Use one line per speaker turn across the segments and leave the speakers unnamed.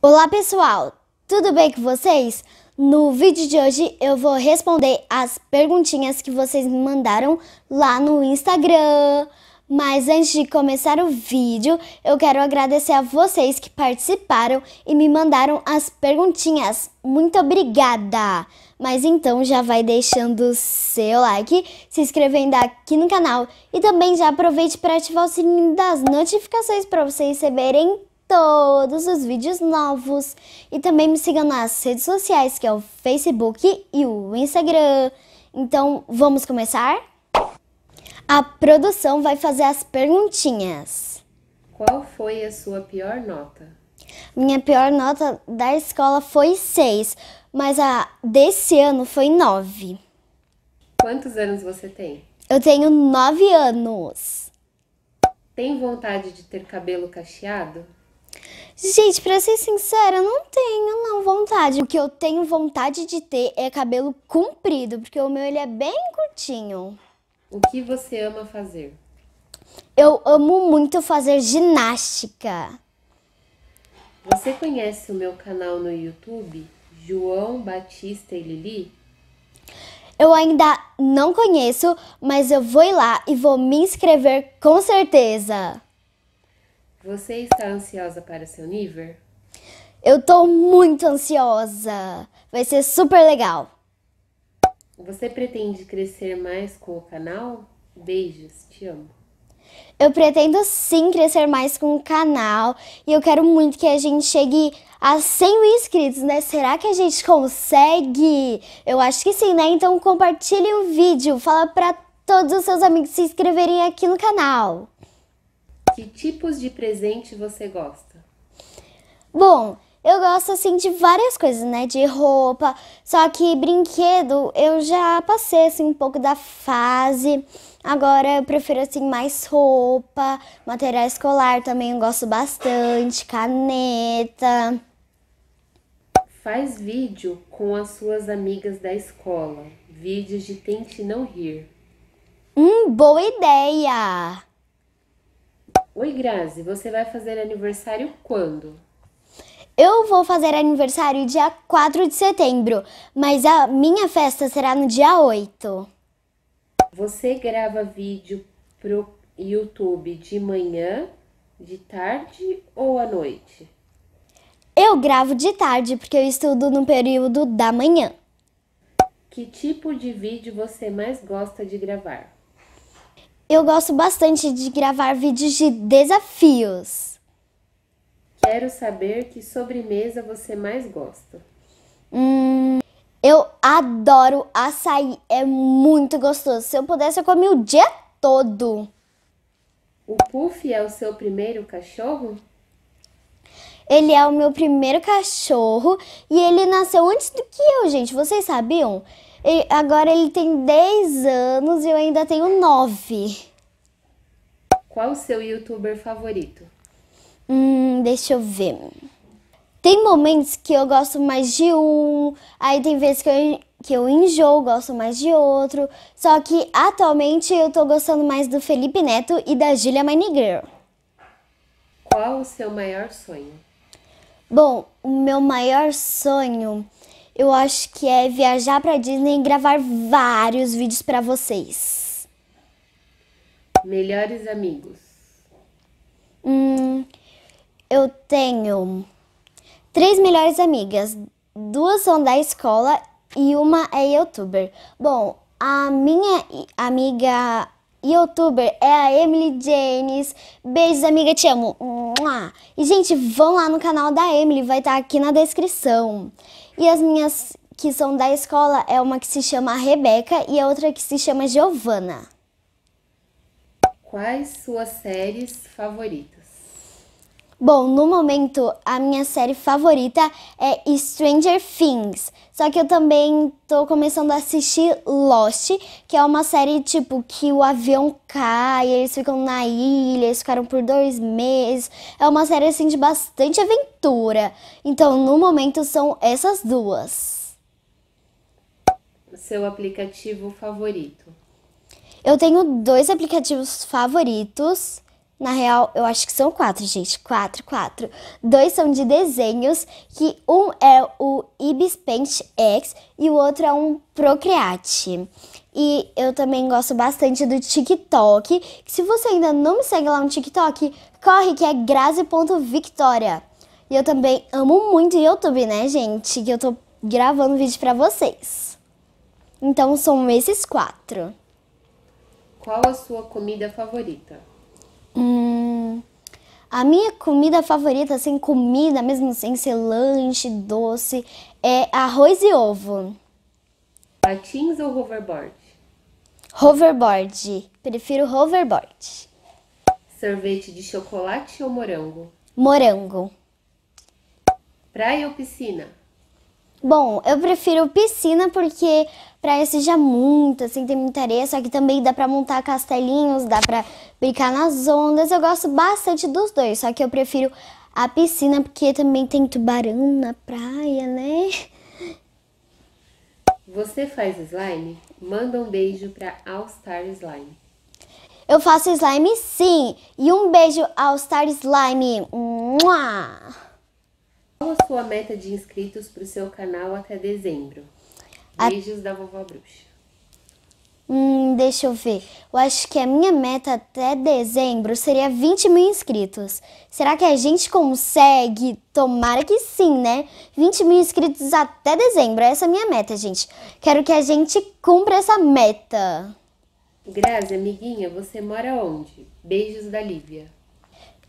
Olá pessoal, tudo bem com vocês? No vídeo de hoje eu vou responder as perguntinhas que vocês me mandaram lá no Instagram. Mas antes de começar o vídeo, eu quero agradecer a vocês que participaram e me mandaram as perguntinhas. Muito obrigada! Mas então já vai deixando o seu like, se inscrevendo aqui no canal e também já aproveite para ativar o sininho das notificações para vocês receberem todos os vídeos novos. E também me sigam nas redes sociais, que é o Facebook e o Instagram. Então, vamos começar? A produção vai fazer as perguntinhas.
Qual foi a sua pior nota?
Minha pior nota da escola foi 6, mas a desse ano foi 9.
Quantos anos você tem?
Eu tenho 9 anos.
Tem vontade de ter cabelo cacheado? Gente, pra
ser sincera, não tenho não vontade. O que eu tenho vontade de ter é cabelo comprido, porque o meu ele é bem curtinho. O que você ama fazer? Eu amo muito fazer ginástica. Você
conhece o meu canal no YouTube, João Batista e Lili?
Eu ainda não conheço, mas eu vou ir lá e vou me inscrever com certeza.
Você está ansiosa para seu nível?
Eu estou muito ansiosa. Vai ser super legal.
Você pretende crescer mais com o canal? Beijos, te amo.
Eu pretendo sim crescer mais com o canal e eu quero muito que a gente chegue a 100 mil inscritos, né? Será que a gente consegue? Eu acho que sim, né? Então compartilhe o vídeo, fala para todos os seus amigos se inscreverem aqui no
canal. Que tipos de presente você gosta?
Bom, eu gosto assim de várias coisas, né? De roupa, só que brinquedo eu já passei assim um pouco da fase. Agora eu prefiro assim mais roupa, material escolar também eu gosto bastante, caneta.
Faz vídeo com as suas amigas da escola. Vídeos de Tente Não Rir. Hum, boa ideia! Oi, Grazi, você vai fazer aniversário quando?
Eu vou fazer aniversário dia 4 de setembro, mas a minha festa será no dia 8.
Você grava vídeo pro YouTube de manhã, de tarde ou à noite?
Eu gravo de tarde porque eu estudo no período da manhã.
Que tipo de vídeo você mais gosta de gravar?
Eu gosto bastante de gravar vídeos de desafios.
Quero saber que sobremesa você mais gosta.
Hum, eu adoro açaí, é muito gostoso. Se eu pudesse, eu comia o dia todo.
O Puff é o seu primeiro cachorro?
Ele é o meu primeiro cachorro e ele nasceu antes do que eu, gente. Vocês sabiam? E agora ele tem 10 anos e eu ainda tenho 9.
Qual o seu youtuber favorito?
Hum, deixa eu ver. Tem momentos que eu gosto mais de um, aí tem vezes que eu, que eu enjoo, gosto mais de outro. Só que atualmente eu tô gostando mais do Felipe Neto e da Julia Minigirl.
Qual o seu maior sonho?
Bom, o meu maior sonho eu acho que é viajar para Disney e gravar vários vídeos para vocês.
Melhores amigos.
Hum, eu tenho três melhores amigas. Duas são da escola e uma é youtuber. Bom, a minha amiga youtuber é a Emily Janes. Beijos, amiga, te amo. E, gente, vão lá no canal da Emily, vai estar tá aqui na descrição. E as minhas que são da escola é uma que se chama Rebeca e a outra que se chama Giovana.
Quais suas séries favoritas?
Bom, no momento a minha série favorita é Stranger Things. Só que eu também tô começando a assistir Lost, que é uma série tipo que o avião cai, eles ficam na ilha, eles ficaram por dois meses. É uma série assim de bastante aventura. Então, no momento são essas duas.
Seu aplicativo favorito?
Eu tenho dois aplicativos favoritos. Na real, eu acho que são quatro, gente. Quatro, quatro. Dois são de desenhos, que um é o Ibis Paint X e o outro é um Procreate. E eu também gosto bastante do TikTok. se você ainda não me segue lá no TikTok, corre que é graze.victoria. E eu também amo muito o YouTube, né, gente? Que eu tô gravando vídeo pra vocês. Então são esses quatro.
Qual a sua comida favorita?
Hum, a minha comida favorita, assim, comida mesmo sem ser lanche, doce, é arroz e ovo. Patins ou hoverboard? Hoverboard. Prefiro hoverboard.
Sorvete de chocolate ou morango?
Morango.
Praia ou piscina?
Bom, eu prefiro piscina porque praia seja é muito, assim, tem muita areia, só que também dá pra montar castelinhos, dá pra brincar nas ondas. Eu gosto bastante dos dois, só que eu prefiro a piscina porque também tem tubarão na praia, né?
Você faz slime? Manda um beijo pra All Star Slime.
Eu faço slime sim! E um beijo All Star Slime! Mua!
Qual a sua meta de inscritos para o seu canal até dezembro? Beijos a... da vovó bruxa.
Hum, deixa eu ver. Eu acho que a minha meta até dezembro seria 20 mil inscritos. Será que a gente consegue? Tomara que sim, né? 20 mil inscritos até dezembro. Essa é a minha meta, gente. Quero que a
gente cumpra essa
meta.
Grazi, amiguinha, você mora onde? Beijos da Lívia.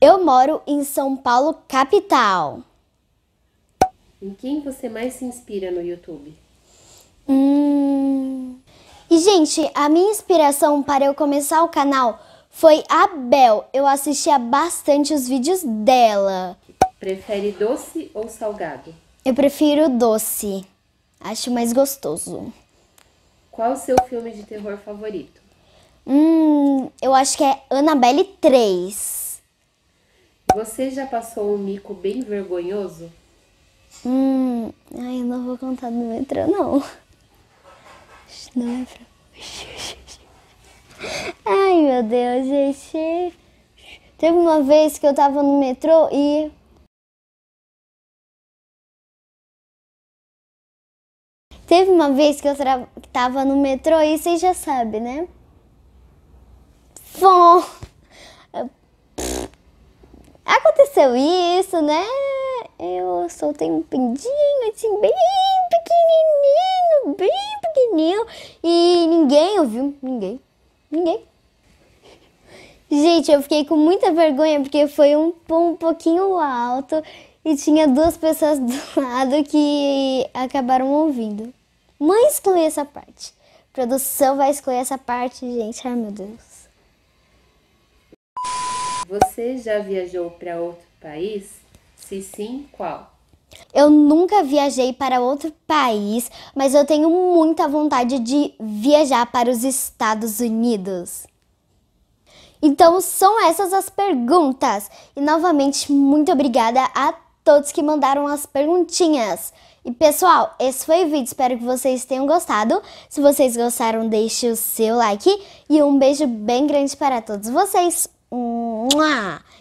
Eu moro em São Paulo, capital.
Em quem você mais se inspira no YouTube?
Hum... E, gente, a minha inspiração para eu começar o canal foi a Bel. Eu assistia bastante os vídeos dela.
Prefere doce ou salgado?
Eu prefiro doce. Acho mais gostoso.
Qual o seu filme de terror favorito?
Hum, eu acho que é Annabelle 3.
Você já passou um mico bem vergonhoso?
Hum, ai, eu não vou contar do metrô, não. No Ai, meu Deus, gente. Teve uma vez que eu tava no metrô e. Teve uma vez que eu tra... tava no metrô e vocês já sabem, né? Bom. Aconteceu isso, né? eu soltei um pendinho, assim, bem pequenininho, bem pequenininho. E ninguém ouviu, ninguém, ninguém. Gente, eu fiquei com muita vergonha porque foi um, um pouquinho alto e tinha duas pessoas do lado que acabaram ouvindo. Mãe exclui essa parte. produção vai excluir essa parte, gente. Ai, meu Deus.
Você já viajou para outro país? Se sim, qual?
Eu nunca viajei para outro país, mas eu tenho muita vontade de viajar para os Estados Unidos. Então são essas as perguntas. E novamente, muito obrigada a todos que mandaram as perguntinhas. E pessoal, esse foi o vídeo, espero que vocês tenham gostado. Se vocês gostaram, deixe o seu like e um beijo bem grande para todos vocês. Mua!